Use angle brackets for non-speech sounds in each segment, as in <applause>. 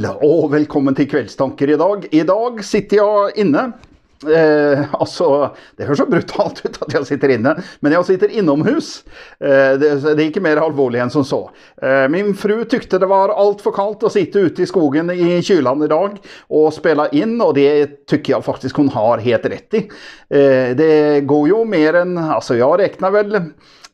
kveld, og velkommen til Kveldstanker i dag. I dag sitter jeg inne. Eh, altså, Det høres så brutalt ut at jeg sitter inne, men jeg sitter innomhus. Eh, det, det, er ikke mer alvorlig enn som så. Eh, min fru tykte det var altfor kaldt å sitte ute i skogen i kylan i dag og spille inn, og det tykker jeg faktisk hun har helt rett i. Eh, det går jo mer enn Altså, jeg regna vel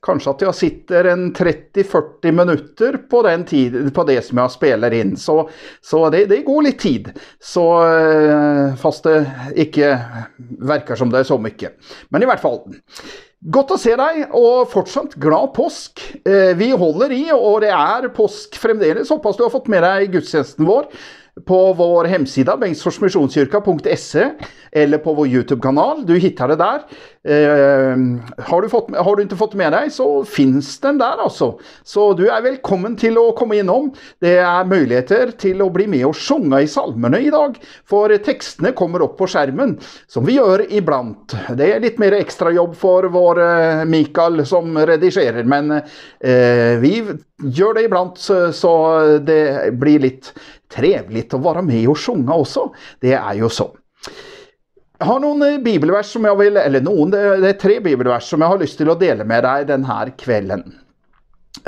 kanskje at jeg sitter en 30-40 minutter på, tid, på, det som jeg spiller inn. Så, så det, det, går litt tid. Så eh, fast det ikke verker som det er så mye. Men i hvert fall. Godt å se deg, og fortsatt glad påsk. Eh, vi holder i, og det er påsk fremdeles. Håper du har fått med deg gudstjenesten vår på vår hjemside bengtsforsmisjonskirka.se, eller på vår YouTube-kanal. Du hittar det der. Eh, har, du fått, har, du ikke fått med deg, så fins den der, altså. Så du er velkommen til å komme innom. Det er muligheter til å bli med og sjunge i salmene i dag, for tekstene kommer opp på skjermen, som vi gjør iblant. Det er litt mer ekstrajobb for vår eh, Mikael som redigerer, men eh, vi gjør det iblant, så det blir litt trevelig å være med og sjunge også. Det er jo sånn. Jeg har noen eh, bibelvers som jeg vil, eller noen, det er tre bibelvers som jeg har lyst til å dele med deg denne kvelden.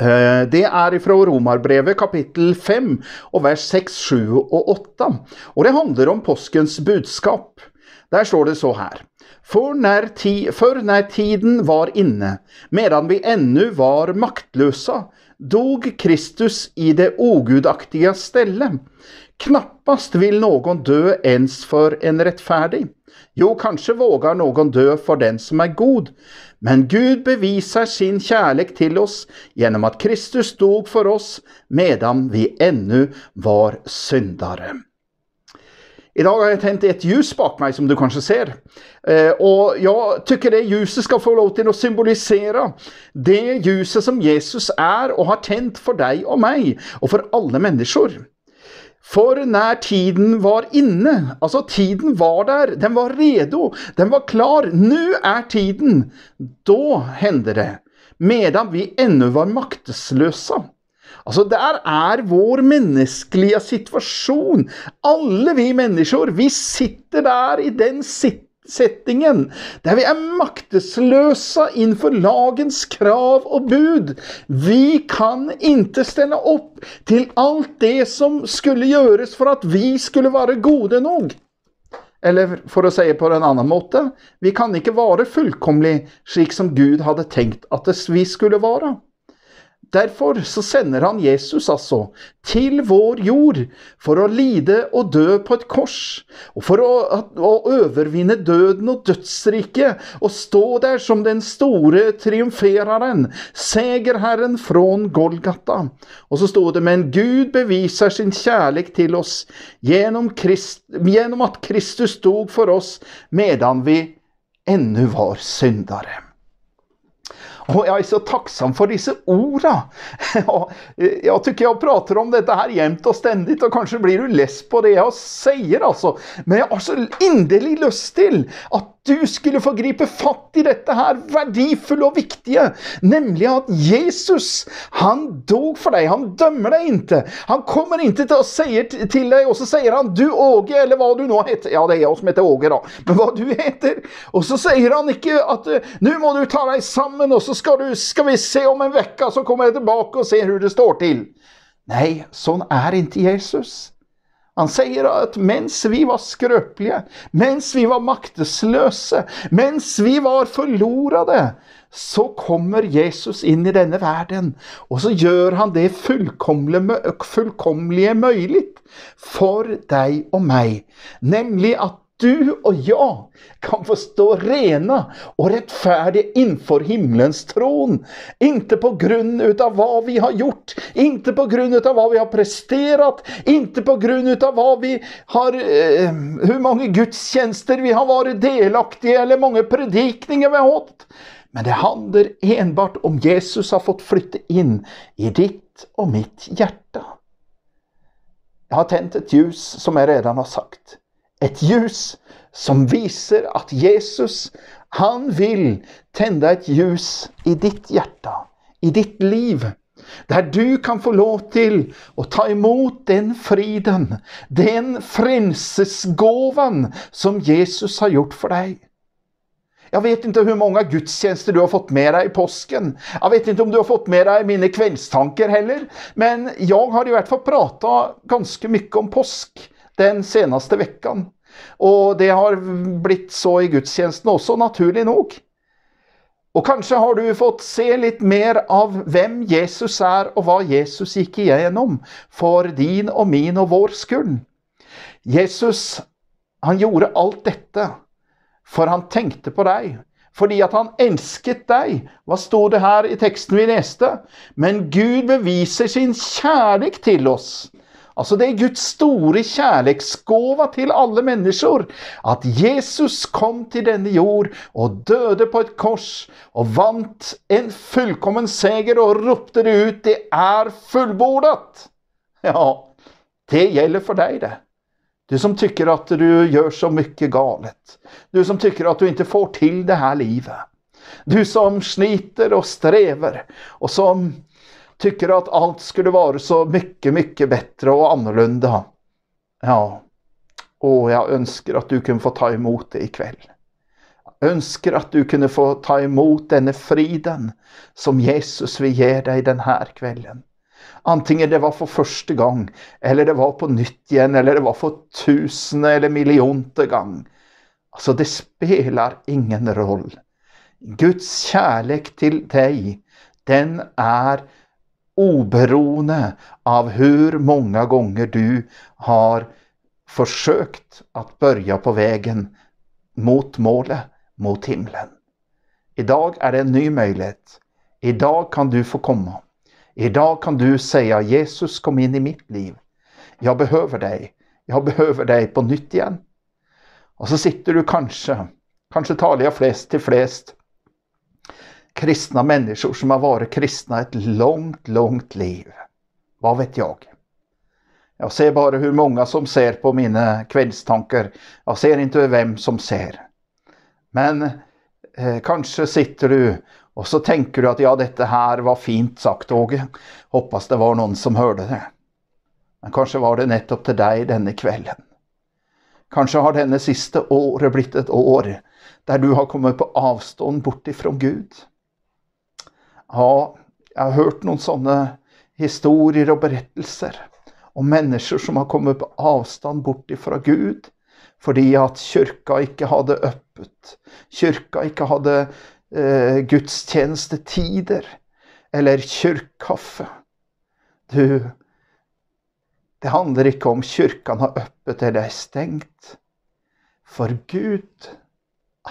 Eh, det er fra Romerbrevet kapittel 5 og vers 6, 7 og 8. Og det handler om påskens budskap. Der står det så her. For når, ti, for når tiden var inne, medan vi ennu var maktløse, dog Kristus i det ogudaktige stelle. Knappast vil noen dø ens for en rettferdig. Jo, kanskje våger noen dø for den som er god, men Gud beviser sin kjærlighet til oss gjennom at Kristus dog for oss medan vi ennu var syndere. I dag har jeg tent et ljus bak meg, som du kanskje ser. Eh, og jeg tykker det ljuset skal få lov til å symbolisere det ljuset som Jesus er og har tent for deg og meg, og for alle mennesker. For nær tiden var inne. Altså, tiden var der. Den var redo. Den var klar. Nå er tiden. Da hender det. Medan vi ennå var maktesløse. Altså, der er vår menneskelige situasjon. Alle vi mennesker, vi sitter der i den situasjonen settingen, der vi er maktesløse innenfor lagens krav og bud. Vi kan ikke stille opp til alt det som skulle gjøres for at vi skulle være gode nok. Eller for å si det på en annen måte vi kan ikke være fullkomlig slik som Gud hadde tenkt at vi skulle være. Derfor så sender han Jesus, altså, til vår jord for å lide og dø på et kors, og for å, å overvinne døden og dødsriket, og stå der som den store triumfereren, segerherren fra Golgata. Og så sto det, men Gud beviser sin kjærlighet til oss gjennom, Krist, gjennom at Kristus dog for oss medan vi ennu var syndere. Og jeg er så takksom for disse ord. <laughs> Eh, jeg jag tycker jag om dette her jevnt og stendig, og kanskje blir du less på det jeg sier, alltså. Men jeg har så inderlig lyst til at du skulle få gripe fatt i dette her verdifulle og viktige, nemlig at Jesus, han dog for deg. Han dømmer deg ikke. Han kommer ikke til å si til deg, og så sier han 'du Åge', eller hva du nå heter. Ja, det er jeg som heter Åge, da. Men hva du heter. Og så sier han ikke at 'nå må du ta deg sammen, og så skal, du, skal vi se om en uke, så kommer jeg tilbake og ser hvordan det står til'. Nei, sånn er ikke Jesus. Han sier at mens vi var skrøpelige, mens vi var maktesløse, mens vi var forlorede, så kommer Jesus inn i denne verden. Og så gjør han det fullkomlige fullkommelige mulig for deg og meg. Nemlig at du og jeg kan få stå rene og rettferdige innenfor himmelens tron. Ikke på grunn av hva vi har gjort, ikke på grunn av hva vi har presterat, ikke på grunn av hva vi har eh, Hvor mange gudstjenester vi har vært delaktige eller mange predikninger vi har hatt. Men det handler enbart om Jesus har fått flytte inn i ditt og mitt hjerte. Jeg har tent et ljus, som jeg redan har sagt et ljus som viser at Jesus, han vil tenne et ljus i ditt hjerte, i ditt liv. Der du kan få lov til å ta imot den friden, den frelsesgåven som Jesus har gjort for deg. Jeg vet ikke hvor mange gudstjenester du har fått med deg i påsken. Jeg vet ikke om du har fått med deg mine kveldstanker heller, men jeg har i hvert fall prata ganske mye om påsk den seneste vekkan. Og det har blitt så i gudstjenestene også, naturlig nok. Og kanskje har du fått se litt mer av hvem Jesus er, og hva Jesus gikk igjennom for din og min og vår skyld. Jesus, han gjorde alt dette, for han tenkte på deg. Fordi at han elsket deg. Hva sto det her i teksten vi leste? Men Gud beviser sin kjærlighet til oss Altså det er Guds store kjærlighetsgåva til alle mennesker. At Jesus kom til denne jord og døde på et kors og vant en fullkommen seger og ropte det ut 'Det er fullbordet'. Ja, det gjelder for deg, det. Du som tykker at du gjør så mye galet. Du som tykker at du ikke får til det her livet. Du som sniter og strever, og som tycker at alt skulle være så mycket, mycket bedre og annorlunda. Ja, og jeg ønsker at du kunne få ta imot det i kveld. Jeg ønsker at du kunne få ta imot denne friden som Jesus vil gi deg denne kvelden. Antingen det var for første gang, eller det var på nytt igjen, eller det var for tusende eller millionte gang. Altså, det spiller ingen rolle. Guds kjærlighet til deg, den er oberoende av hvor mange ganger du har forsøkt å börja på vägen mot målet, mot himmelen. I dag er det en ny mulighet. I dag kan du få komme. I dag kan du säga Jesus kom inn i mitt liv. Jeg behøver deg. Jeg behøver deg på nytt igjen. Og så sitter du kanskje, kanskje taler jeg flest til flest, Kristne mennesker som har vært kristne et langt, langt liv. Hva vet jeg? Jeg ser bare hvor mange som ser på mine kveldstanker. Jeg ser ikke hvem som ser. Men eh, kanske sitter du og så tenker du at ja, dette her var fint sagt Åge. Hoppas det var noen som hørte det. Men kanskje var det nettopp til deg denne kvelden. Kanskje har denne siste året blitt et år der du har kommet på avstand bort ifra Gud. Ja, jeg har hørt noen sånne historier og berettelser om mennesker som har kommet på avstand bort fra Gud fordi at kirka ikke hadde øppet. Kirka ikke hadde eh, gudstjenestetider eller kirkekaffe. Du, det handler ikke om kirken har øppet eller er stengt. For Gud,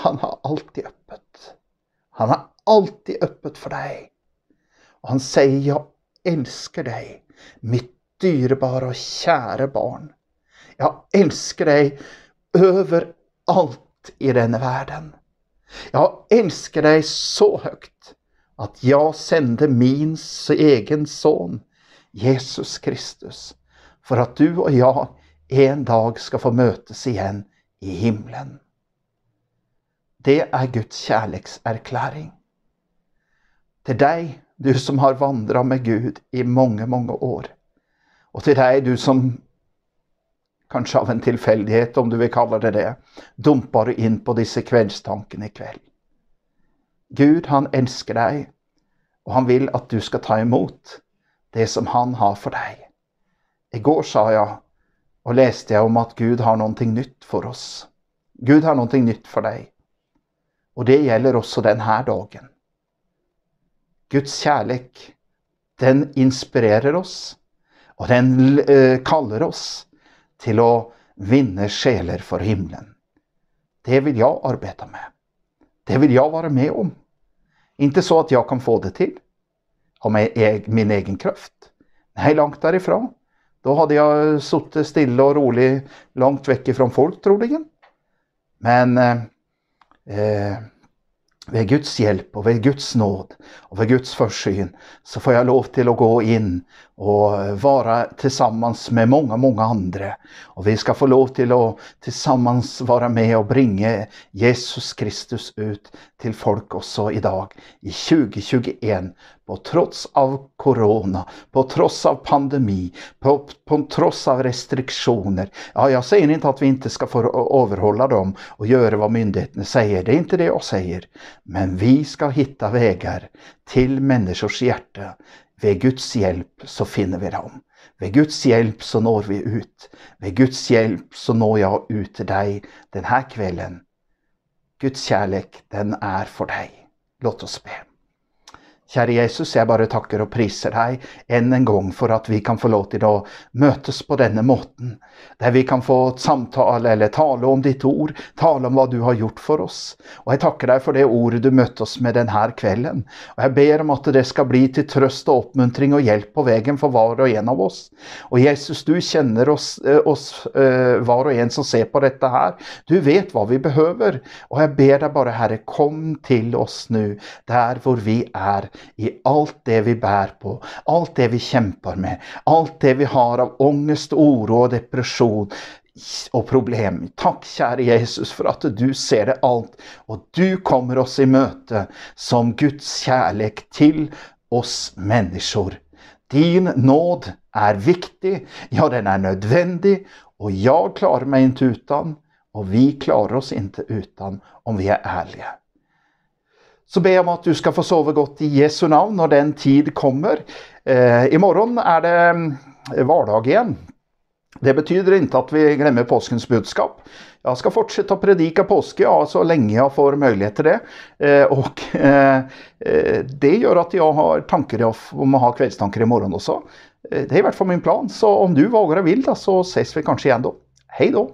han har alltid øppet. Han har alltid øppet for deg. Og han sier, 'Jeg elsker deg, mitt dyrebare og kjære barn'. Jeg elsker deg overalt i denne verden. Jeg elsker deg så høyt at jeg sender min egen sønn, Jesus Kristus, for at du og jeg en dag skal få møtes igjen i himmelen. Det er Guds kjærlighetserklæring. Til deg, du som har vandra med Gud i mange, mange år. Og til deg, du som kanskje av en tilfeldighet, om du vil kalle det det, dumpa du inn på disse kveldstankene i kveld. Gud, han elsker deg, og han vil at du skal ta imot det som han har for deg. I går sa jeg og leste jeg om at Gud har noe nytt for oss. Gud har noe nytt for deg. Og det gjelder også denne dagen. Guds kjærlighet, den inspirerer oss, og den eh, kaller oss til å vinne sjeler for himmelen. Det vil jeg arbeide med. Det vil jeg være med om. Ikke så at jeg kan få det til av min egen kraft. Nei, langt derifra. Da hadde jeg sittet stille og rolig langt vekk fra folk, trolig. Men eh, eh ved Guds hjelp og ved Guds nåd og ved Guds forsyn, så får jeg lov til å gå inn og være sammen med mange, mange andre. Og vi skal få lov til å sammen være med og bringe Jesus Kristus ut til folk også i dag, i 2021. På tross av korona, på tross av pandemi, på, på tross av restriksjoner. Ja, jag säger inte att vi inte ska få overholde dem og gjøre hva myndighetene sier. Det er ikke det jeg sier. Men vi skal hitta vägar til människors hjerte. Ved Guds hjelp så finner vi dem. Ved Guds hjelp så når vi ut. Ved Guds hjelp så når jeg ut til deg denne kvelden. Guds kjærlighet, den er for deg. Låt oss be. Kjære Jesus, jeg bare takker og priser deg enn en gang for at vi kan få lov til å møtes på denne måten, der vi kan få samtale eller tale om ditt ord, tale om hva du har gjort for oss. Og jeg takker deg for det ordet du møtte oss med denne kvelden. Og jeg ber om at det skal bli til trøst og oppmuntring og hjelp på veien for hver og en av oss. Og Jesus, du kjenner oss, eh, oss hver eh, og en som ser på dette her. Du vet hva vi behøver. Og jeg ber deg bare, Herre, kom til oss nå, der hvor vi er i alt det vi bærer på, alt det vi kjemper med, alt det vi har av angst, oro og depresjon og problem. Takk, kjære Jesus, for at du ser det alt, og du kommer oss i møte som Guds kjærlighet til oss mennesker. Din nåd er viktig, ja, den er nødvendig, og jeg klarer meg ikke uten, og vi klarer oss ikke uten om vi er ærlige. Så be om at du skal få sove godt i Jesu navn når den tid kommer. Eh, I morgen er det hverdag eh, igjen. Det betyr ikke at vi glemmer påskens budskap. Jeg skal fortsette å predike påske ja, så lenge jeg får mulighet til det. Eh, og eh, eh det gjør at jeg har tanker om å ha kveldstanker i morgen også. Eh, det er i hvert fall min plan, så om du våger og vil, da, så ses vi kanskje igjen da. Hei da!